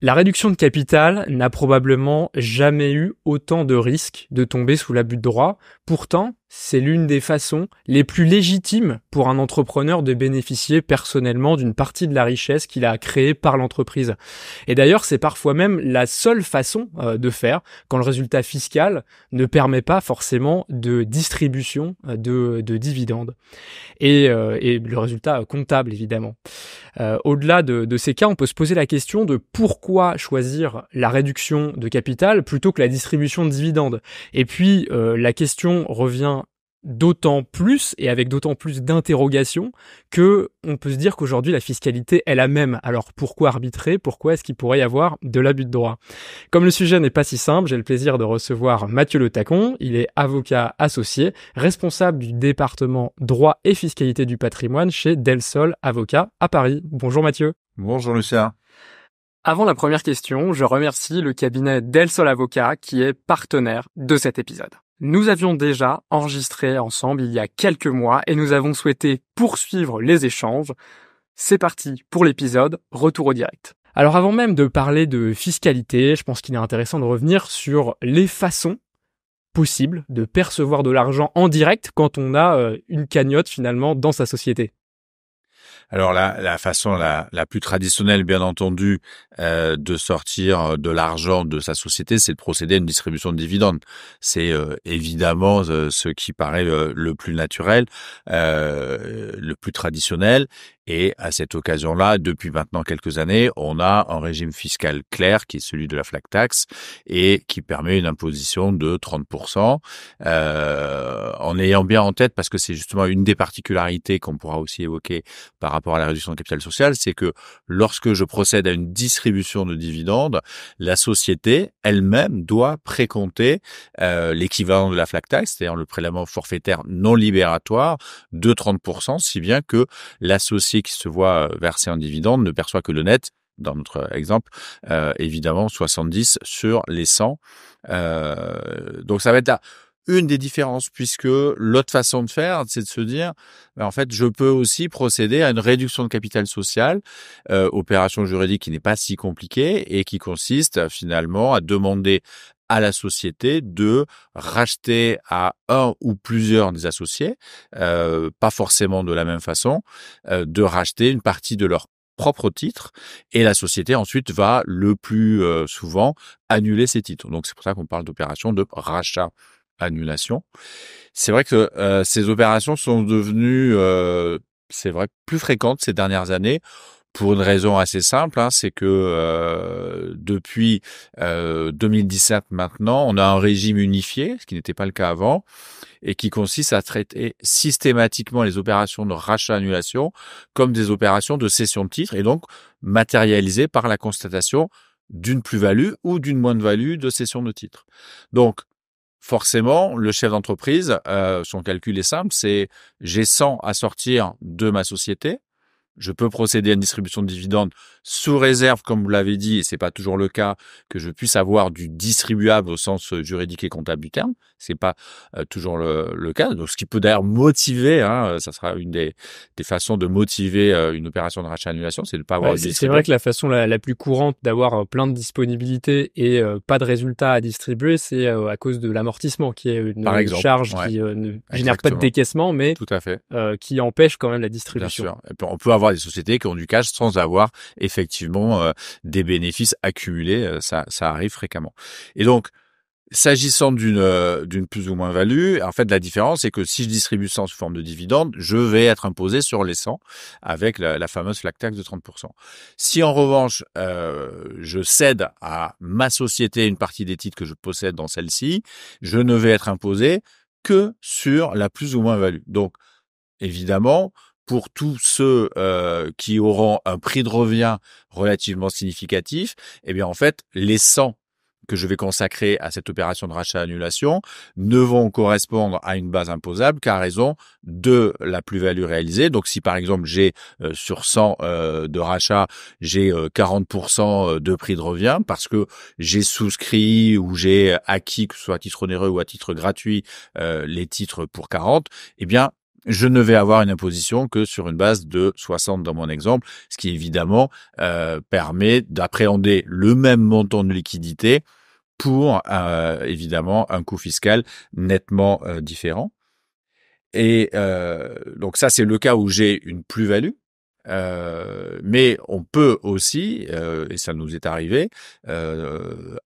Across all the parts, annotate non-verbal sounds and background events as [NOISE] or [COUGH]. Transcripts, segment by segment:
La réduction de capital n'a probablement jamais eu autant de risques de tomber sous l'abus de droit. Pourtant, c'est l'une des façons les plus légitimes pour un entrepreneur de bénéficier personnellement d'une partie de la richesse qu'il a créée par l'entreprise. Et d'ailleurs, c'est parfois même la seule façon euh, de faire quand le résultat fiscal ne permet pas forcément de distribution euh, de, dividendes. Euh, et, le résultat comptable, évidemment. Au-delà de, ces cas, on peut se poser la question de pourquoi choisir la réduction de capital plutôt que la distribution de dividendes. Et puis, la question revient d'autant plus et avec d'autant plus d'interrogations que on peut se dire qu'aujourd'hui la fiscalité est la même. Alors pourquoi arbitrer Pourquoi est-ce qu'il pourrait y avoir de l'abus de droit Comme le sujet n'est pas si simple, j'ai le plaisir de recevoir Mathieu Le Tacon, il est avocat associé, responsable du département droit et fiscalité du patrimoine chez Delsol Avocat à Paris. Bonjour Mathieu. Bonjour Lucien. Avant la première question, je remercie le cabinet Delsol Avocat qui est partenaire de cet épisode. Nous avions déjà enregistré ensemble il y a quelques mois et nous avons souhaité poursuivre les échanges. C'est parti pour l'épisode Retour au direct. Alors avant même de parler de fiscalité, je pense qu'il est intéressant de revenir sur les façons possibles de percevoir de l'argent en direct quand on a euh, une cagnotte finalement dans sa société. Alors la, façon la, plus traditionnelle, bien entendu, euh, de sortir euh, de l'argent de sa société, c'est de procéder à une distribution de dividendes. C'est euh, évidemment ce qui paraît le plus naturel, le plus traditionnel. Et à cette occasion-là, depuis maintenant quelques années, on a un régime fiscal clair qui est celui de la flat tax et qui permet une imposition de 30%, euh, en ayant bien en tête, parce que c'est justement une des particularités qu'on pourra aussi évoquer par rapport à la réduction de capital social, c'est que lorsque je procède à une distribution de dividendes, la société elle-même doit précompter euh, l'équivalent de la flat tax, c'est-à-dire le prélèvement forfaitaire non libératoire de 30%, si bien que la société qui se voit euh, verser en dividende ne perçoit que le net, dans notre exemple, euh, évidemment 70 sur les 100. Euh, donc ça va être une des différences, puisque l'autre façon de faire, c'est de se dire, ben, en fait, je peux aussi procéder à une réduction de capital social, opération juridique qui n'est pas si compliquée et qui consiste finalement à demander à la société de racheter à un ou plusieurs des associés, euh, pas forcément de la même façon, euh, de racheter une partie de leur propre titre et la société ensuite va le plus euh, souvent annuler ces titres. Donc c'est pour ça qu'on parle d'opération de rachat annulation. C'est vrai que ces opérations sont devenues c'est vrai plus fréquentes ces dernières années pour une raison assez simple, hein, c'est que euh, depuis 2017 euh, maintenant, on a un régime unifié, ce qui n'était pas le cas avant, et qui consiste à traiter systématiquement les opérations de rachat-annulation comme des opérations de cession de titres, et donc matérialisées par la constatation d'une plus-value ou d'une moins-value de cession de titres. Donc, forcément, le chef d'entreprise, euh, son calcul est simple, c'est j'ai 100 à sortir de ma société, je peux procéder à une distribution de dividendes sous réserve, comme vous l'avez dit, et c'est pas toujours le cas, que je puisse avoir du distribuable au sens euh, juridique et comptable du terme. C'est pas euh, toujours le, cas. Donc, ce qui peut d'ailleurs motiver, hein, euh, ça sera une des, façons de motiver une opération de rachat-annulation, c'est de ne pas avoir. c'est vrai que la façon la, plus courante d'avoir plein de disponibilités et pas de résultats à distribuer, c'est à cause de l'amortissement, qui est une, charge qui ne génère pas de décaissement, mais qui empêche quand même la distribution. on peut des sociétés qui ont du cash sans avoir effectivement euh, des bénéfices accumulés. Euh, ça, ça arrive fréquemment. Et donc, S'agissant d'une euh, d'une plus ou moins value, en fait la différence c'est que si je distribue ça sous forme de dividende, je vais être imposé sur les 100 avec la, fameuse flat tax de 30%. Si en revanche je cède à ma société une partie des titres que je possède dans celle-ci, je ne vais être imposé que sur la plus ou moins value. Donc évidemment pour tous ceux euh, qui auront un prix de revient relativement significatif, eh bien en fait, les 100 que je vais consacrer à cette opération de rachat-annulation ne vont correspondre à une base imposable qu'à raison de la plus-value réalisée. Donc si par exemple j'ai euh, sur 100 euh, de rachat, j'ai 40% de prix de revient parce que j'ai souscrit ou j'ai acquis, que ce soit à titre onéreux ou à titre gratuit, les titres pour 40, eh bien je ne vais avoir une imposition que sur une base de 60 dans mon exemple, ce qui évidemment euh, permet d'appréhender le même montant de liquidité pour euh, évidemment un coût fiscal nettement euh, différent. Et donc ça, c'est le cas où j'ai une plus-value. mais on peut aussi, et ça nous est arrivé,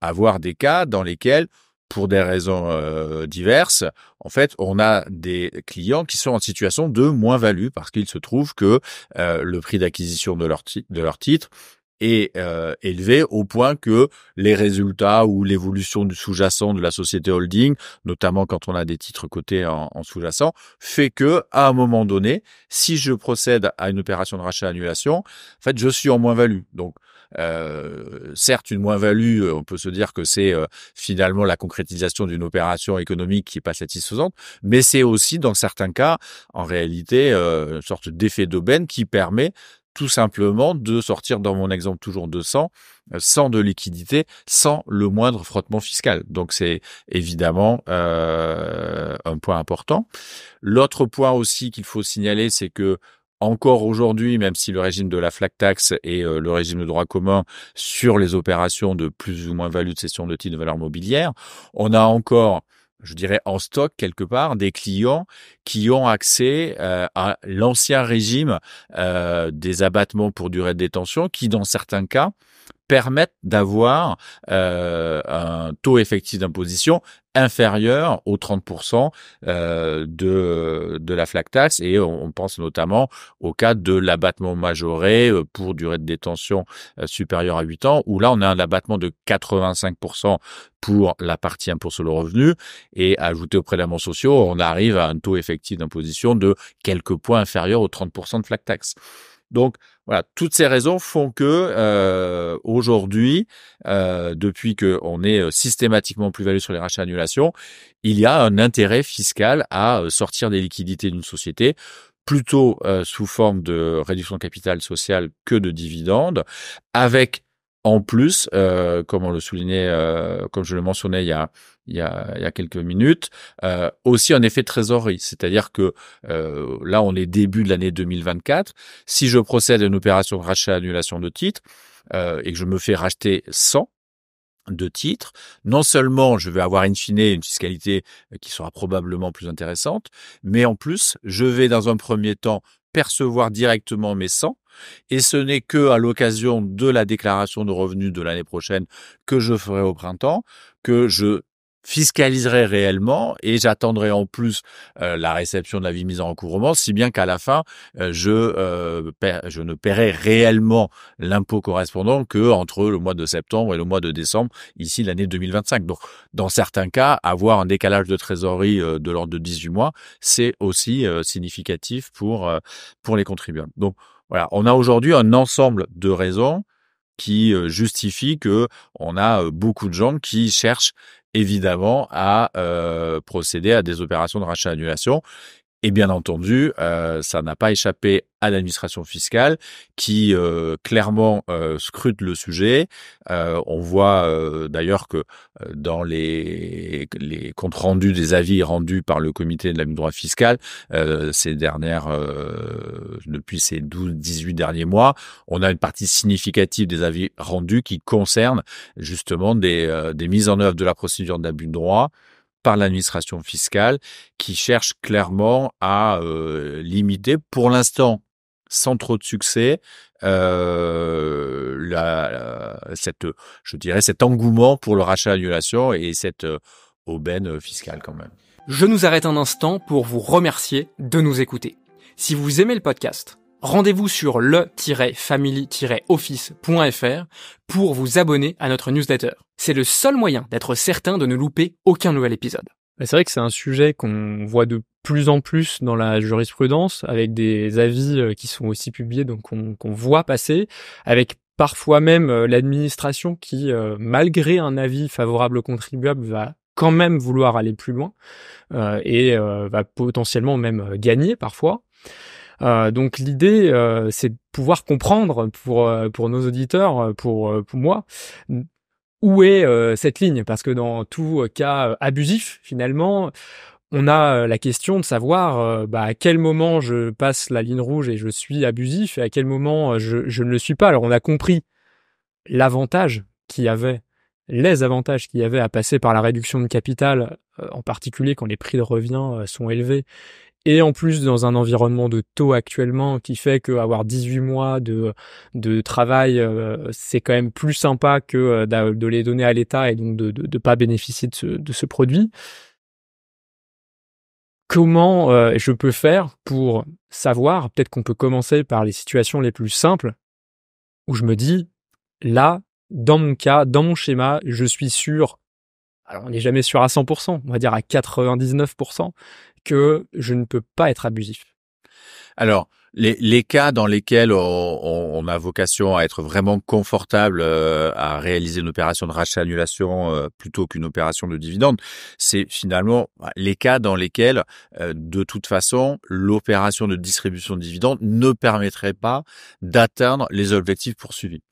avoir des cas dans lesquels pour des raisons euh, diverses, en fait, on a des clients qui sont en situation de moins-value parce qu'il se trouve que euh, le prix d'acquisition de leur, de leur titre est euh, élevé au point que les résultats ou l'évolution du sous-jacent de la société holding, notamment quand on a des titres cotés en, sous-jacent, fait que à un moment donné, si je procède à une opération de rachat-annulation, en fait, je suis en moins-value. Donc, euh, certes, une moins-value, euh, on peut se dire que c'est euh, finalement la concrétisation d'une opération économique qui est pas satisfaisante, mais c'est aussi, dans certains cas, en réalité, euh, une sorte d'effet d'aubaine qui permet tout simplement de sortir, dans mon exemple toujours 200, euh, sans de liquidité, sans le moindre frottement fiscal. Donc c'est évidemment euh, un point important. L'autre point aussi qu'il faut signaler, c'est que encore aujourd'hui, même si le régime de la flat tax et euh, le régime de droit commun sur les opérations de plus ou moins value de cession de titres de valeur mobilière, on a encore je dirais, en stock quelque part des clients qui ont accès euh, à l'ancien régime euh, des abattements pour durée de détention, qui dans certains cas permettent d'avoir euh, un taux effectif d'imposition inférieur aux 30% euh, de, de la flag tax et on, pense notamment au cas de l'abattement majoré euh, pour durée de détention supérieure à 8 ans où là on a un abattement de 85% pour la partie impôt sur le revenu et ajouté aux prélèvements sociaux on arrive à un taux effectif d'imposition de quelques points inférieur aux 30% de flag tax. Donc voilà, toutes ces raisons font que euh, aujourd'hui, euh, depuis qu'on est euh, systématiquement plus valu sur les rachats annulations, il y a un intérêt fiscal à euh, sortir des liquidités d'une société plutôt sous forme de réduction de capital social que de dividendes, avec en plus, comme on le soulignait, comme je le mentionnais il y a il y a, il y a quelques minutes. Euh, aussi un effet de trésorerie, c'est-à-dire que euh, là, on est début de l'année 2024. Si je procède à une opération de rachat-annulation de titres euh, et que je me fais racheter 100, de titres, non seulement je vais avoir in fine une fiscalité qui sera probablement plus intéressante, mais en plus, je vais dans un premier temps percevoir directement mes 100 et ce n'est que à l'occasion de la déclaration de revenus de l'année prochaine que je ferai au printemps que je fiscaliserait réellement et j'attendrai en plus euh, la réception de vie mise en recouvrement, si bien qu'à la fin, euh, je, euh, je ne paierai réellement l'impôt correspondant que entre le mois de septembre et le mois de décembre, ici l'année 2025. Donc, dans certains cas, avoir un décalage de trésorerie de l'ordre de 18 mois, c'est aussi significatif pour, pour les contribuables. Donc, voilà, on a aujourd'hui un ensemble de raisons qui justifient que on a beaucoup de gens qui cherchent évidemment à euh, procéder à des opérations de rachat-annulation et bien entendu, euh, ça n'a pas échappé à l'administration fiscale qui euh, clairement euh, scrute le sujet. on voit d'ailleurs que dans les, les, comptes rendus des avis rendus par le comité de de droit fiscal ces dernières, depuis ces 12-18 derniers mois, on a une partie significative des avis rendus qui concerne justement des, des mises en œuvre de la procédure d'abus de droit par l'administration fiscale qui cherche clairement à euh, limiter pour l'instant sans trop de succès euh, la, cette je dirais cet engouement pour le rachat annulation et cette euh, aubaine fiscale quand même. Je nous arrête un instant pour vous remercier de nous écouter. Si vous aimez le podcast, Rendez-vous sur le-family-office.fr pour vous abonner à notre newsletter. C'est le seul moyen d'être certain de ne louper aucun nouvel épisode. C'est vrai que c'est un sujet qu'on voit de plus en plus dans la jurisprudence, avec des avis euh, qui sont aussi publiés, donc qu'on voit passer, avec parfois même euh, l'administration qui, euh, malgré un avis favorable au contribuable, va quand même vouloir aller plus loin et va potentiellement même gagner parfois. Euh, donc l'idée, euh, c'est de pouvoir comprendre pour euh, pour nos auditeurs, pour pour moi, où est cette ligne Parce que dans tout cas abusif, finalement, on a la question de savoir bah, à quel moment je passe la ligne rouge et je suis abusif et à quel moment je, je ne le suis pas. Alors on a compris l'avantage qu'il y avait, les avantages qu'il y avait à passer par la réduction de capital, en particulier quand les prix de revient sont élevés et en plus dans un environnement de taux actuellement qui fait qu'avoir 18 mois de de travail euh, c'est quand même plus sympa que euh, de les donner à l'État et donc de de, pas bénéficier de ce, de ce produit. Comment euh, je peux faire pour savoir Peut-être qu'on peut commencer par les situations les plus simples où je me dis là dans mon cas, dans mon schéma, je suis sûr on n'est jamais sûr à 100%, on va dire à 99%, que je ne peux pas être abusif. Alors, les, cas dans lesquels on, a vocation à être vraiment confortable euh, à réaliser une opération de rachat-annulation euh, plutôt qu'une opération de dividende, c'est finalement bah, les cas dans lesquels, euh, de toute façon, l'opération de distribution de dividendes ne permettrait pas d'atteindre les objectifs poursuivis.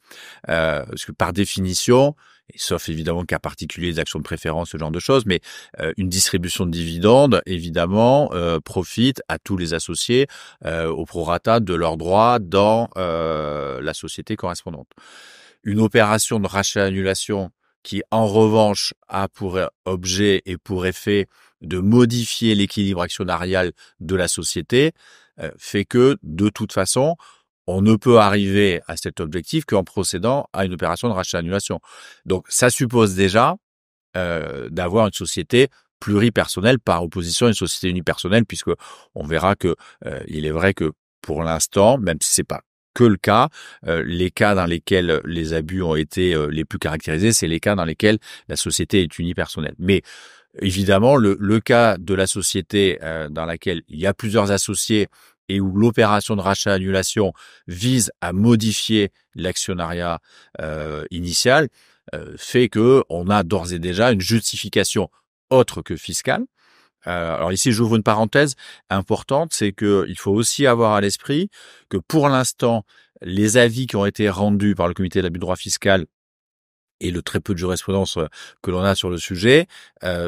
parce que par définition, sauf évidemment cas particulier, les actions de préférence, ce genre de choses, mais euh, une distribution de dividendes, évidemment, euh, profite à tous les associés euh, au prorata de leurs droits dans la société correspondante. Une opération de rachat-annulation qui, en revanche, a pour objet et pour effet de modifier l'équilibre actionnarial de la société, fait que, de toute façon, on ne peut arriver à cet objectif qu'en procédant à une opération de rachat-annulation. Donc ça suppose déjà euh, d'avoir une société pluripersonnelle par opposition à une société unipersonnelle, puisque on verra que euh, il est vrai que pour l'instant, même si c'est pas que le cas. Euh, les cas dans lesquels les abus ont été les plus caractérisés, c'est les cas dans lesquels la société est unipersonnelle. Mais évidemment, le, cas de la société dans laquelle il y a plusieurs associés et où l'opération de rachat-annulation vise à modifier l'actionnariat euh, initial, euh, fait que on a d'ores et déjà une justification autre que fiscale. Euh, alors ici, j'ouvre une parenthèse importante, c'est que il faut aussi avoir à l'esprit que pour l'instant, les avis qui ont été rendus par le comité de l'abus de droit fiscal et le très peu de jurisprudence que l'on a sur le sujet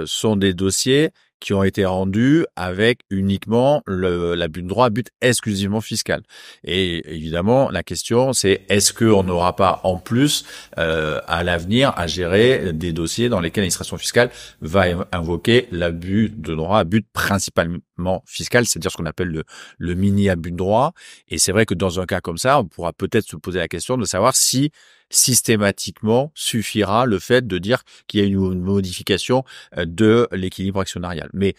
sont des dossiers qui ont été rendus avec uniquement le, la droit à but exclusivement fiscal. Et évidemment, la question, c'est est-ce qu'on n'aura pas en plus euh, à l'avenir à gérer des dossiers dans lesquels l'administration fiscale va invoquer l'abus de droit à but principalement fiscal, c'est-à-dire ce qu'on appelle le, le mini abus de droit. Et c'est vrai que dans un cas comme ça, on pourra peut-être se poser la question de savoir si systématiquement suffira le fait de dire qu'il y a une modification euh, de l'équilibre actionnarial. Mais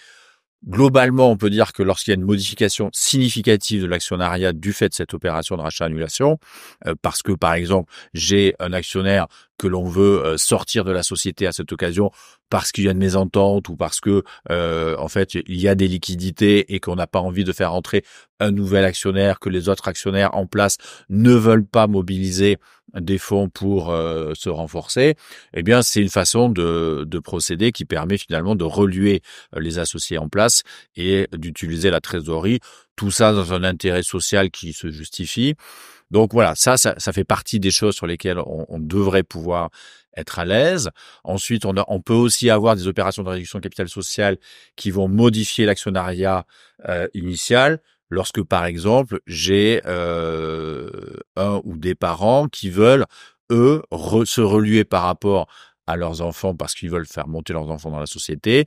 globalement, on peut dire que lorsqu'il y a une modification significative de l'actionnariat du fait de cette opération de rachat-annulation, euh, parce que par exemple j'ai un actionnaire que l'on veut euh, sortir de la société à cette occasion parce qu'il y a une mésentente ou parce que en fait il y a des liquidités et qu'on n'a pas envie de faire entrer un nouvel actionnaire que les autres actionnaires en place ne veulent pas mobiliser des fonds pour euh, se renforcer, eh bien c'est une façon de, procéder qui permet finalement de reluer euh, les associés en place et d'utiliser la trésorerie, tout ça dans un intérêt social qui se justifie. Donc voilà, ça, ça, fait partie des choses sur lesquelles on, devrait pouvoir être à l'aise. Ensuite, on, peut aussi avoir des opérations de réduction de capital social qui vont modifier l'actionnariat euh, initial lorsque par exemple j'ai euh, un ou des parents qui veulent eux se reluer par rapport à leurs enfants parce qu'ils veulent faire monter leurs enfants dans la société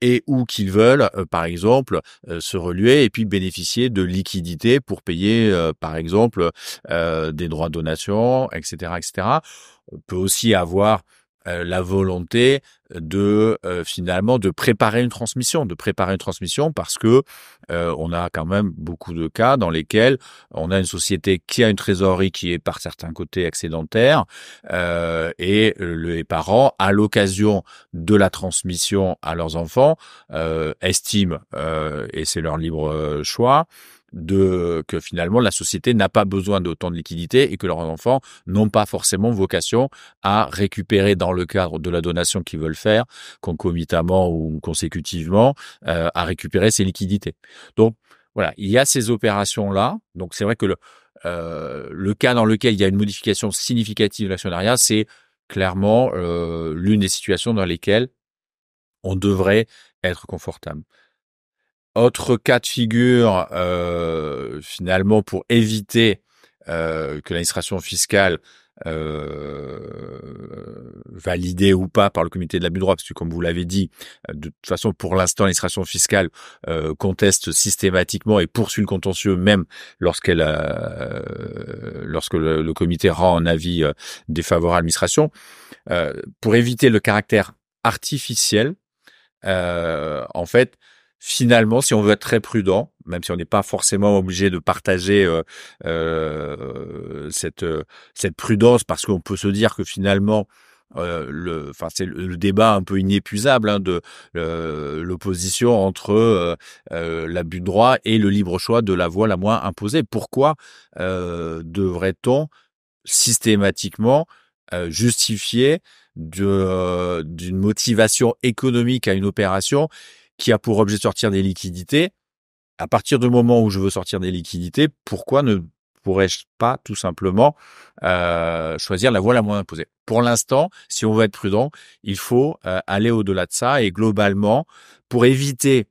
et ou qu'ils veulent, euh, par exemple, euh, se reluer et puis bénéficier de liquidités pour payer, par exemple, des droits de donation, etc., etc. On peut aussi avoir euh, la volonté de euh, finalement de préparer une transmission, de préparer une transmission parce que euh, on a quand même beaucoup de cas dans lesquels on a une société qui a une trésorerie qui est par certains côtés excédentaire et les parents à l'occasion de la transmission à leurs enfants estiment et c'est leur libre choix de que finalement la société n'a pas besoin d'autant de liquidités et que leurs enfants n'ont pas forcément vocation à récupérer dans le cadre de la donation qu'ils veulent faire, concomitamment ou consécutivement, euh, à récupérer ces liquidités. Donc voilà, il y a ces opérations-là. Donc c'est vrai que le, euh, cas dans lequel il y a une modification significative de l'actionnariat, c'est clairement euh, l'une des situations dans lesquelles on devrait être confortable. Autre cas de figure, euh, finalement, pour éviter euh, que l'administration fiscale euh, validée ou pas par le comité de l'abus de droit, parce que comme vous l'avez dit, de toute façon, pour l'instant, l'administration fiscale euh, conteste systématiquement et poursuit le contentieux même lorsqu'elle, lorsque le, comité rend un avis défavorable à l'administration. pour éviter le caractère artificiel, en fait, finalement, si on veut être très prudent, même si on n'est pas forcément obligé de partager euh, euh, cette, euh, cette prudence, parce qu'on peut se dire que finalement, le, enfin c'est le, débat un peu inépuisable hein, de l'opposition entre l'abus de droit et le libre choix de la voie la moins imposée. Pourquoi devrait-on systématiquement justifier d'une motivation économique à une opération qui a pour objet de sortir des liquidités, à partir du moment où je veux sortir des liquidités, pourquoi ne pourrais-je pas tout simplement euh, choisir la voie la moins imposée Pour l'instant, si on veut être prudent, il faut euh, aller au-delà de ça et globalement, pour éviter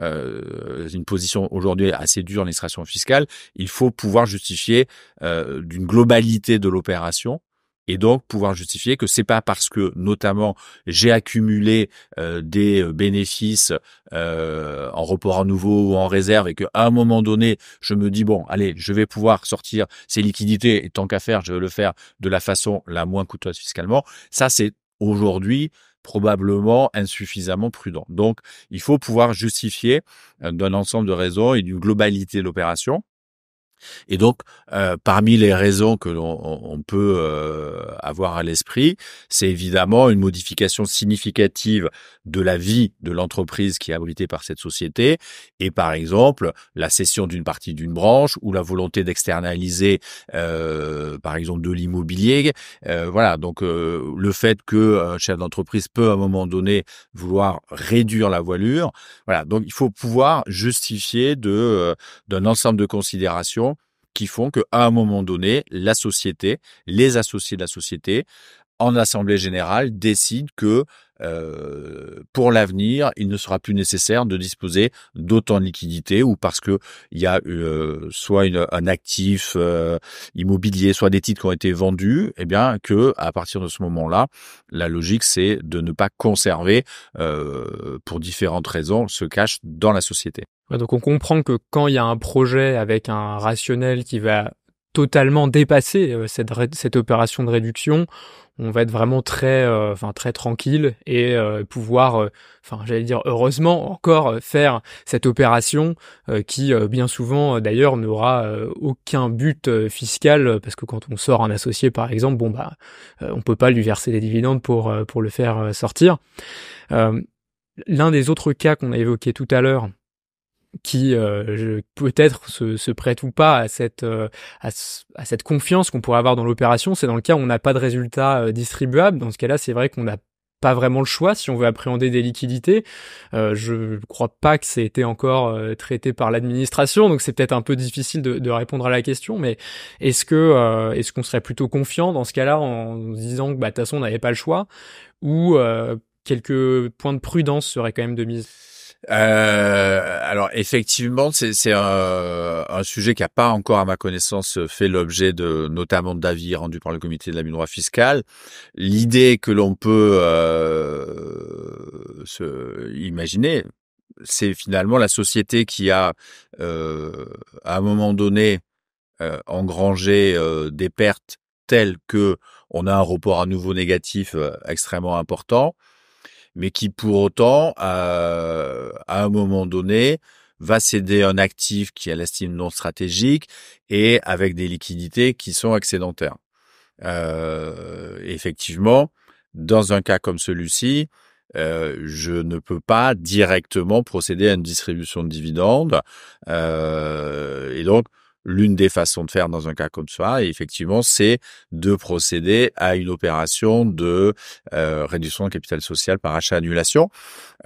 euh, une position aujourd'hui assez dure en administration fiscale, il faut pouvoir justifier euh, d'une globalité de l'opération et donc pouvoir justifier que c'est pas parce que notamment j'ai accumulé euh, des euh, bénéfices euh, en report à nouveau ou en réserve et qu'à un moment donné je me dis bon allez je vais pouvoir sortir ces liquidités et tant qu'à faire je vais le faire de la façon la moins coûteuse fiscalement ça c'est aujourd'hui probablement insuffisamment prudent. Donc, il faut pouvoir justifier d'un ensemble de raisons et d'une globalité de l'opération. Et donc, euh, parmi les raisons que l'on peut euh, avoir à l'esprit, c'est évidemment une modification significative de la vie de l'entreprise qui est abritée par cette société, et par exemple la cession d'une partie d'une branche ou la volonté d'externaliser, euh, par exemple, de l'immobilier. voilà, donc le fait que chef d'entreprise peut à un moment donné vouloir réduire la voilure. Voilà, donc il faut pouvoir justifier d'un ensemble de considérations qui font qu'à un moment donné, la société, les associés de la société, en assemblée générale, décident que euh, pour l'avenir, il ne sera plus nécessaire de disposer d'autant de liquidités ou parce que il y a euh, soit un actif euh, immobilier, soit des titres qui ont été vendus, et eh bien que à partir de ce moment-là, la logique c'est de ne pas conserver pour différentes raisons ce cash dans la société donc on comprend que quand il y a un projet avec un rationnel qui va totalement dépasser euh, cette, opération de réduction, on va être vraiment très, euh, très tranquille et euh, pouvoir, enfin j'allais dire heureusement encore faire cette opération qui bien souvent d'ailleurs n'aura aucun but fiscal parce que quand on sort un associé par exemple, bon bah on peut pas lui verser des dividendes pour pour le faire sortir. L'un des autres cas qu'on a évoqué tout à l'heure, qui euh, peut-être se, se, prête ou pas à cette euh, à, à, cette confiance qu'on pourrait avoir dans l'opération, c'est dans le cas où on n'a pas de résultat euh, distribuable. Dans ce cas-là, c'est vrai qu'on n'a pas vraiment le choix si on veut appréhender des liquidités. je ne crois pas que ça ait été encore traité par l'administration, donc c'est peut-être un peu difficile de, de, répondre à la question. Mais est-ce que est-ce qu'on serait plutôt confiant dans ce cas-là en disant que bah de toute façon on n'avait pas le choix ou quelques points de prudence seraient quand même de mise? Euh, alors effectivement, c'est un, sujet qui n'a pas encore, à ma connaissance, fait l'objet de notamment d'avis rendus par le comité de la minoire fiscale. L'idée que l'on peut euh, se imaginer, c'est finalement la société qui a, euh, à un moment donné, engrangé des pertes telles que on a un report à nouveau négatif extrêmement important mais qui pour autant, euh, à un moment donné, va céder un actif qui a l'estime non stratégique et avec des liquidités qui sont excédentaires. Euh, effectivement, dans un cas comme celui-ci, euh, je ne peux pas directement procéder à une distribution de dividendes. et donc, l'une des façons de faire dans un cas comme ça, et effectivement, c'est de procéder à une opération de euh, réduction de capital social par achat-annulation.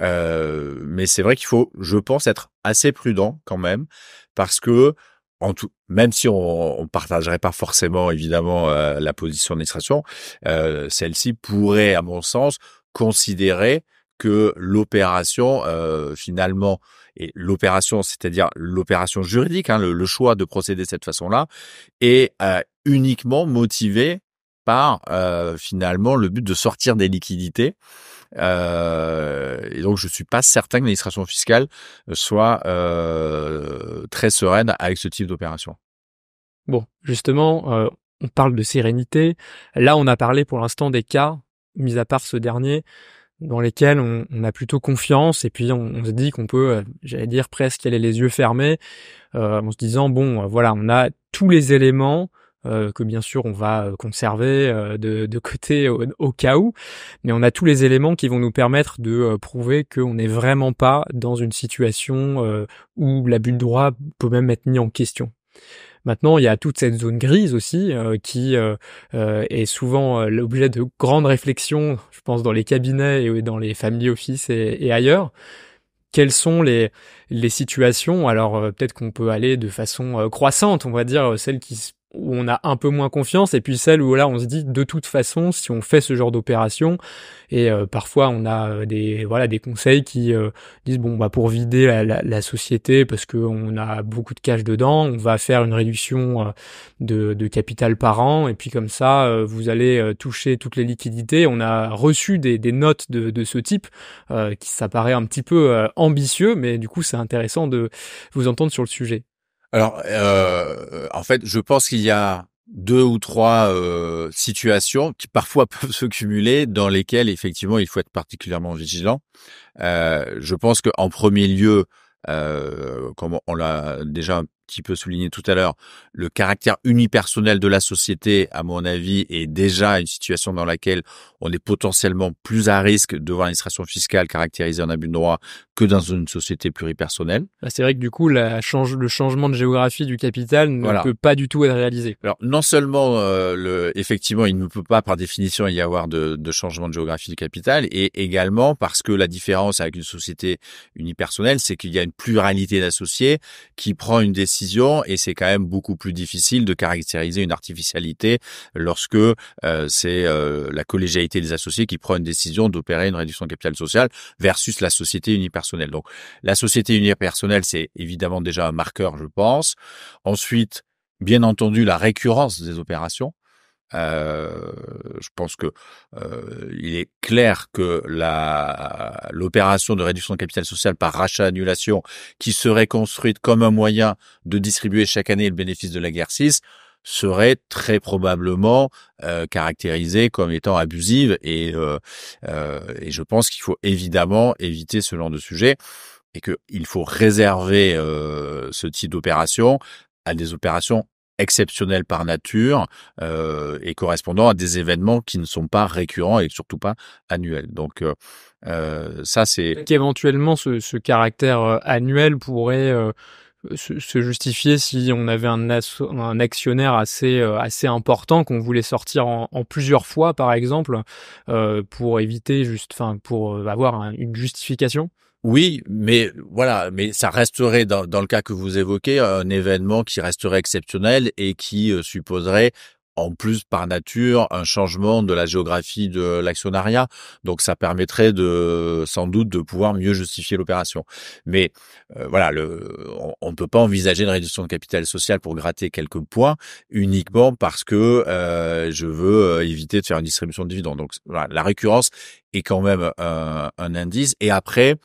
Euh, mais c'est vrai qu'il faut, je pense, être assez prudent quand même, parce que en tout, même si on ne partagerait pas forcément, évidemment, euh, la position d'administration, celle-ci pourrait, à mon sens, considérer que l'opération euh, finalement et l'opération, c'est-à-dire l'opération juridique, hein, le, choix de procéder de cette façon-là, est euh, uniquement motivé par euh, finalement le but de sortir des liquidités. et donc, je suis pas certain que l'administration fiscale soit très sereine avec ce type d'opération. Bon, justement, on parle de sérénité. Là, on a parlé pour l'instant des cas, mis à part ce dernier, dans lesquels on, a plutôt confiance et puis on, se dit qu'on peut, euh, j'allais dire presque aller les yeux fermés, euh, en se disant bon euh, voilà on a tous les éléments que bien sûr on va conserver de, côté au, au, cas où, mais on a tous les éléments qui vont nous permettre de prouver qu'on n'est vraiment pas dans une situation où l'abus de droit peut même être mis en question. Maintenant, il y a toute cette zone grise aussi euh, qui euh, euh, est souvent l'objet de grandes réflexions, je pense, dans les cabinets et dans les family office et, ailleurs quelles sont les, les situations Alors peut-être qu'on peut aller de façon croissante, on va dire, celle celles qui où on a un peu moins confiance, et puis celle où là on se dit de toute façon si on fait ce genre d'opération, et euh, parfois on a euh, des voilà des conseils qui euh, disent bon bah pour vider la, la, société parce qu'on a beaucoup de cash dedans, on va faire une réduction de, de, capital par an, et puis comme ça vous allez toucher toutes les liquidités. On a reçu des, notes de, de, ce type qui ça paraît un petit peu ambitieux, mais du coup c'est intéressant de vous entendre sur le sujet. Alors, euh, en fait, je pense qu'il y a deux ou trois euh, situations qui parfois [LAUGHS] peuvent se cumuler, dans lesquelles effectivement il faut être particulièrement vigilant. Euh, je pense qu'en premier lieu, comme on l'a déjà un petit peu souligné tout à l'heure, le caractère unipersonnel de la société, à mon avis, est déjà une situation dans laquelle on est potentiellement plus à risque de voir une fiscale caractérisée en abus de droit que dans une société pluripersonnelle. Bah, c'est vrai que du coup, la change, le changement de géographie du capital ne peut pas du tout être réalisé. Alors, non seulement, euh, le, effectivement, il ne peut pas par définition y avoir de, changement de géographie du capital, et également parce que la différence avec une société unipersonnelle, c'est qu'il y a une pluralité d'associés qui prend une décision, et c'est quand même beaucoup plus difficile de caractériser une artificialité lorsque euh, c'est euh, la collégialité les associés qui prennent une décision d'opérer une réduction de capital social versus la société unipersonnelle. Donc, la société unipersonnelle, c'est évidemment déjà un marqueur, je pense. Ensuite, bien entendu, la récurrence des opérations. Euh, je pense que euh, il est clair que l'opération de réduction de capital social par rachat annulation qui serait construite comme un moyen de distribuer chaque année le bénéfice de la guerre 6 serait très probablement euh, caractérisée comme étant abusive et, euh, euh, et je pense qu'il faut évidemment éviter ce genre de sujet et qu'il faut réserver euh, ce type d'opération à des opérations exceptionnelles par nature et correspondant à des événements qui ne sont pas récurrents et surtout pas annuels. Donc ça c'est Éventuellement, ce, ce, caractère annuel pourrait se, justifier si on avait un, un actionnaire assez, euh, assez important qu'on voulait sortir en, plusieurs fois, par exemple, euh, pour éviter juste, enfin, pour euh, avoir une justification. Oui, mais voilà, mais ça resterait dans, dans, le cas que vous évoquez un événement qui resterait exceptionnel et qui supposerait en plus par nature un changement de la géographie de l'actionnariat. Donc ça permettrait de sans doute de pouvoir mieux justifier l'opération. Mais euh, voilà, le, on ne peut pas envisager une réduction de capital social pour gratter quelques points uniquement parce que euh, je veux euh, éviter de faire une distribution de dividendes. Donc voilà, la récurrence est quand même un indice. Et après,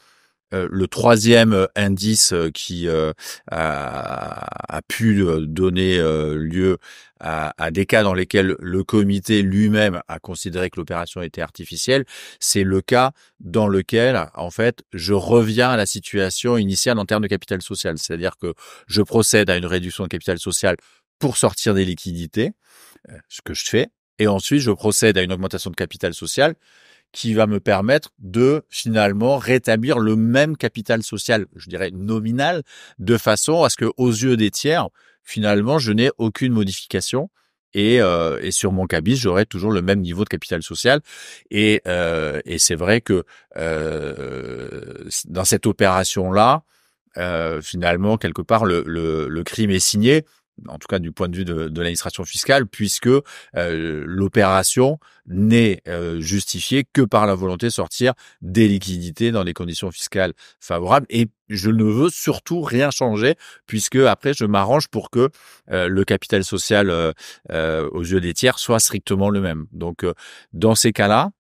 euh, le troisième euh, indice euh, qui a, pu donner lieu à, à, des cas dans lesquels le comité lui-même a considéré que l'opération était artificielle, c'est le cas dans lequel, en fait, je reviens à la situation initiale en termes de capital social. C'est-à-dire que je procède à une réduction de capital social pour sortir des liquidités, ce que je fais, et ensuite je procède à une augmentation de capital social qui va me permettre de finalement rétablir le même capital social, je dirais nominal, de façon à ce que aux yeux des tiers, finalement, je n'ai aucune modification. Et, euh, et, sur mon cabis, j'aurai toujours le même niveau de capital social. Et, euh, c'est vrai que euh, dans cette opération-là, finalement, quelque part, le, crime est signé en tout cas du point de vue de, l'administration fiscale, puisque euh, l'opération n'est euh, justifiée que par la volonté de sortir des liquidités dans des conditions fiscales favorables. Et je ne veux surtout rien changer, puisque après, je m'arrange pour que euh, le capital social aux yeux des tiers soit strictement le même. Donc, dans ces cas-là,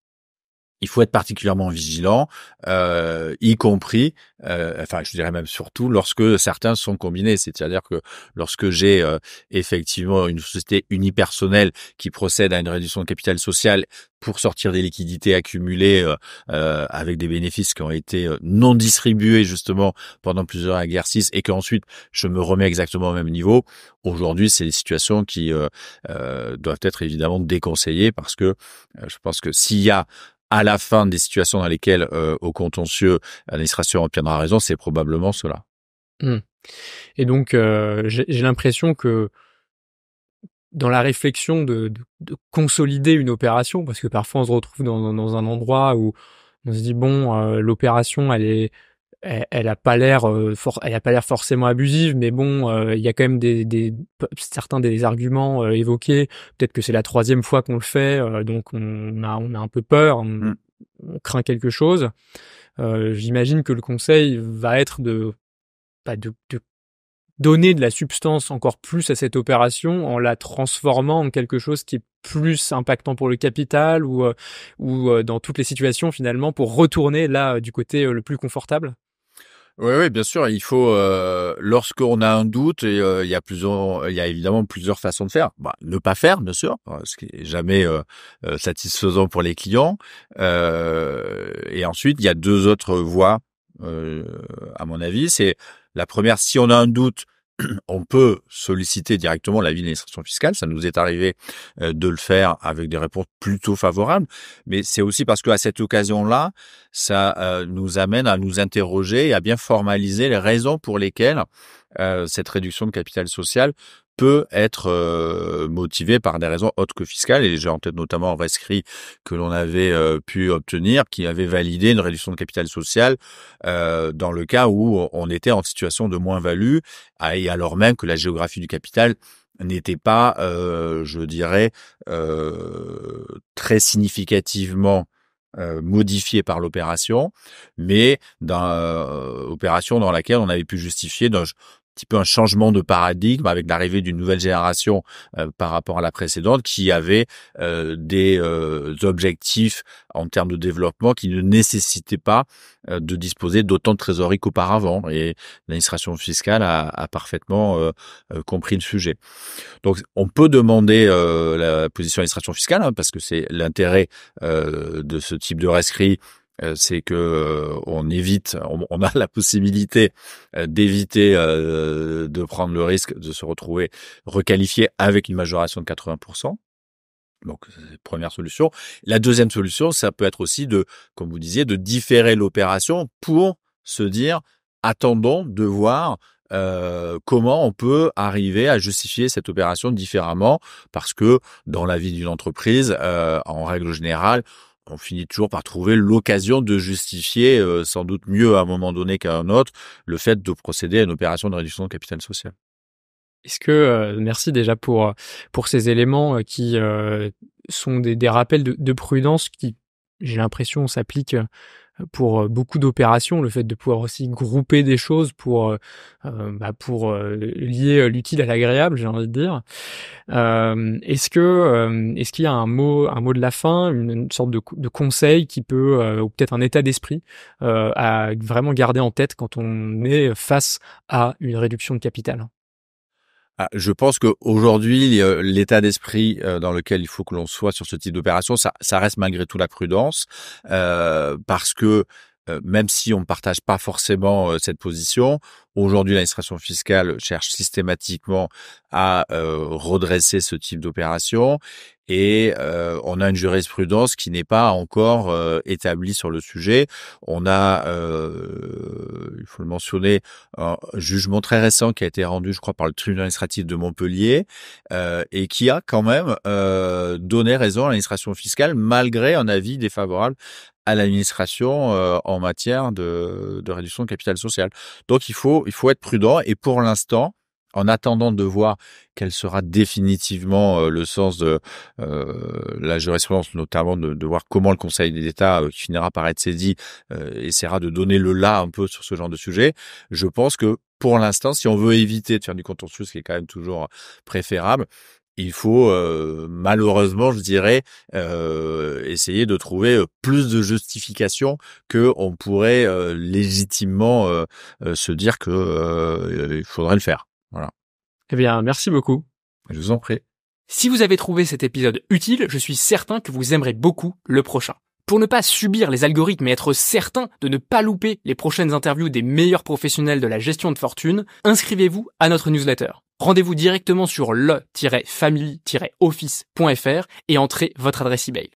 il faut être particulièrement vigilant, euh, y compris, euh, enfin je dirais même surtout lorsque certains sont combinés, c'est-à-dire que lorsque j'ai euh, effectivement une société unipersonnelle qui procède à une réduction de capital social pour sortir des liquidités accumulées avec des bénéfices qui ont été non distribués justement pendant plusieurs exercices et qu'ensuite je me remets exactement au même niveau, aujourd'hui c'est des situations qui doivent être évidemment déconseillées parce que je pense que s'il y a à la fin des situations dans lesquelles, euh, au contentieux, l'administration obtiendra raison, c'est probablement cela. Mmh. Et donc, euh, j'ai l'impression que dans la réflexion de, consolider une opération, parce que parfois on se retrouve dans, un endroit où on se dit, bon, euh, l'opération, elle est elle, a pas l'air euh, elle a pas l'air forcément abusive mais bon euh, il y a quand même des, certains des arguments euh, évoqués peut-être que c'est la troisième fois qu'on le fait donc on a on a un peu peur on, mm. craint quelque chose j'imagine que le conseil va être de pas bah, de, de donner de la substance encore plus à cette opération en la transformant en quelque chose qui est plus impactant pour le capital ou, ou dans toutes les situations finalement pour retourner là du côté le plus confortable oui, oui, bien sûr. Il faut, euh, lorsqu'on a un doute, euh, il y a plusieurs, il y a évidemment plusieurs façons de faire. Bah, ne pas faire, bien sûr, euh, ce qui est jamais satisfaisant pour les clients. et ensuite, il y a deux autres voies, à mon avis. C'est la première, si on a un doute, [CLEARS THROAT] on peut solliciter directement l'avis de l'administration fiscale. Ça nous est arrivé euh, de le faire avec des réponses plutôt favorables. Mais c'est aussi parce qu'à cette occasion-là, ça euh, nous amène à nous interroger et à bien formaliser les raisons pour lesquelles euh, cette réduction de capital social peut être motivé par des raisons autres que fiscales. Et j'ai en tête notamment un rescrit que l'on avait pu obtenir, qui avait validé une réduction de capital social dans le cas où on était en situation de moins-value, et alors même que la géographie du capital n'était pas, je dirais, très significativement modifiée par l'opération, mais d'une opération dans laquelle on avait pu justifier petit peu un changement de paradigme avec l'arrivée d'une nouvelle génération euh, par rapport à la précédente qui avait euh, des euh, objectifs en termes de développement qui ne nécessitaient pas de disposer d'autant de trésorerie qu'auparavant. Et l'administration fiscale a, parfaitement compris le sujet. Donc on peut demander la position de l'administration fiscale hein, parce que c'est l'intérêt de ce type de rescrit euh, c'est que euh, on évite, on, a [LAUGHS] la possibilité euh, d'éviter de prendre le risque de se retrouver requalifié avec une majoration de 80%. Donc, première solution. La deuxième solution, ça peut être aussi de, comme vous disiez, de différer l'opération pour se dire, attendons de voir comment on peut arriver à justifier cette opération différemment parce que dans la vie d'une entreprise, en règle générale, on finit toujours par trouver l'occasion de justifier, euh, sans doute mieux à un moment donné qu'à un autre, le fait de procéder à une opération de réduction de capital social. Est-ce que, euh, merci déjà pour, euh, pour ces éléments qui sont des, des rappels de, de prudence qui, j'ai l'impression, s'appliquent pour euh, beaucoup d'opérations, le fait de pouvoir aussi grouper des choses pour euh, euh, bah pour lier l'utile à l'agréable, j'ai envie de dire. est-ce que est-ce qu'il y a un mot un mot de la fin, une, sorte de, de, conseil qui peut ou peut-être un état d'esprit à vraiment garder en tête quand on est face à une réduction de capital ah, je pense qu'aujourd'hui, euh, l'état d'esprit euh, dans lequel il faut que l'on soit sur ce type d'opération, ça, reste malgré tout la prudence, euh, parce que même si on ne partage pas forcément cette position, aujourd'hui l'administration fiscale cherche systématiquement à redresser ce type d'opération et euh, on a une jurisprudence qui n'est pas encore euh, établie sur le sujet. On a, euh, il faut le mentionner, un jugement très récent qui a été rendu, je crois, par le tribunal administratif de Montpellier euh, et qui a quand même donné raison à l'administration fiscale malgré un avis défavorable à l'administration en matière de, de, réduction de capital social. Donc il faut il faut être prudent et pour l'instant en attendant de voir quel sera définitivement euh, le sens de euh, la jurisprudence, notamment de, voir comment le Conseil d'État, États, euh, qui finira par être saisi, essaiera de donner le là un peu sur ce genre de sujet. Je pense que pour l'instant, si on veut éviter de faire du contentieux, ce qui est quand même toujours préférable, il faut malheureusement, je dirais, essayer de trouver plus de justifications que on pourrait légitimement se dire que il faudrait le faire. Voilà. Eh bien, merci beaucoup. Je vous en prie. Si vous avez trouvé cet épisode utile, je suis certain que vous aimerez beaucoup le prochain. Pour ne pas subir les algorithmes et être certain de ne pas louper les prochaines interviews des meilleurs professionnels de la gestion de fortune, inscrivez-vous à notre newsletter. Rendez-vous directement sur le-family-office.fr et entrez votre adresse email.